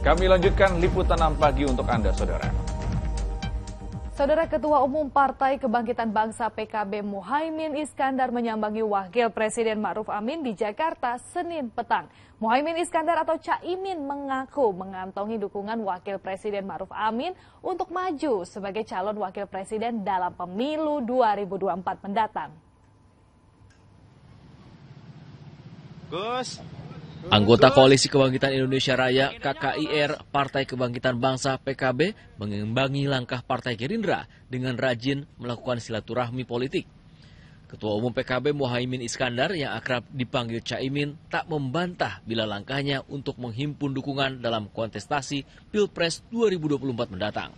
Kami lanjutkan liputan 6 pagi untuk Anda, Saudara. Saudara Ketua Umum Partai Kebangkitan Bangsa PKB Muhaimin Iskandar menyambangi Wakil Presiden Ma'ruf Amin di Jakarta Senin petang. Muhaimin Iskandar atau Caimin mengaku mengantongi dukungan Wakil Presiden Ma'ruf Amin untuk maju sebagai calon Wakil Presiden dalam pemilu 2024 mendatang. Gus, Anggota Koalisi Kebangkitan Indonesia Raya KKIR Partai Kebangkitan Bangsa PKB mengimbangi langkah Partai Gerindra dengan rajin melakukan silaturahmi politik. Ketua Umum PKB Mohaimin Iskandar yang akrab dipanggil Caimin tak membantah bila langkahnya untuk menghimpun dukungan dalam kontestasi Pilpres 2024 mendatang.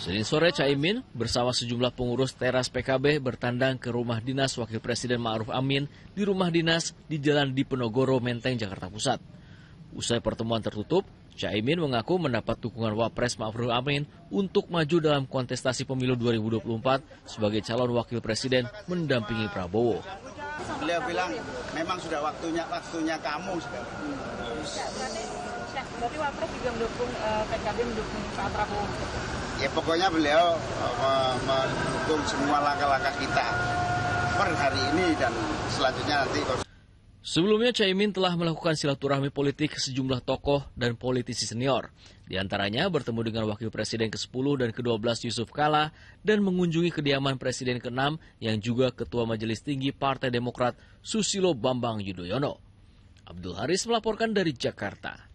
Senin sore Caimin bersama sejumlah pengurus teras PKB bertandang ke rumah dinas Wakil Presiden Ma'ruf Amin di rumah dinas di Jalan Dipenogoro, Menteng, Jakarta Pusat. Usai pertemuan tertutup, Caimin mengaku mendapat dukungan Wapres Ma'ruf Amin untuk maju dalam kontestasi pemilu 2024 sebagai calon wakil presiden mendampingi Prabowo. Beliau bilang memang sudah waktunya waktunya kamu iya, Berarti, Wapres juga mendukung eh, PKB mendukung Pak Prabowo ya pokoknya beliau eh, mendukung semua langkah-langkah kita per hari ini dan selanjutnya nanti. Sebelumnya Caimin telah melakukan silaturahmi politik ke sejumlah tokoh dan politisi senior. Di antaranya bertemu dengan Wakil Presiden ke-10 dan ke-12 Yusuf Kala dan mengunjungi kediaman Presiden ke-6 yang juga Ketua Majelis Tinggi Partai Demokrat Susilo Bambang Yudhoyono. Abdul Haris melaporkan dari Jakarta.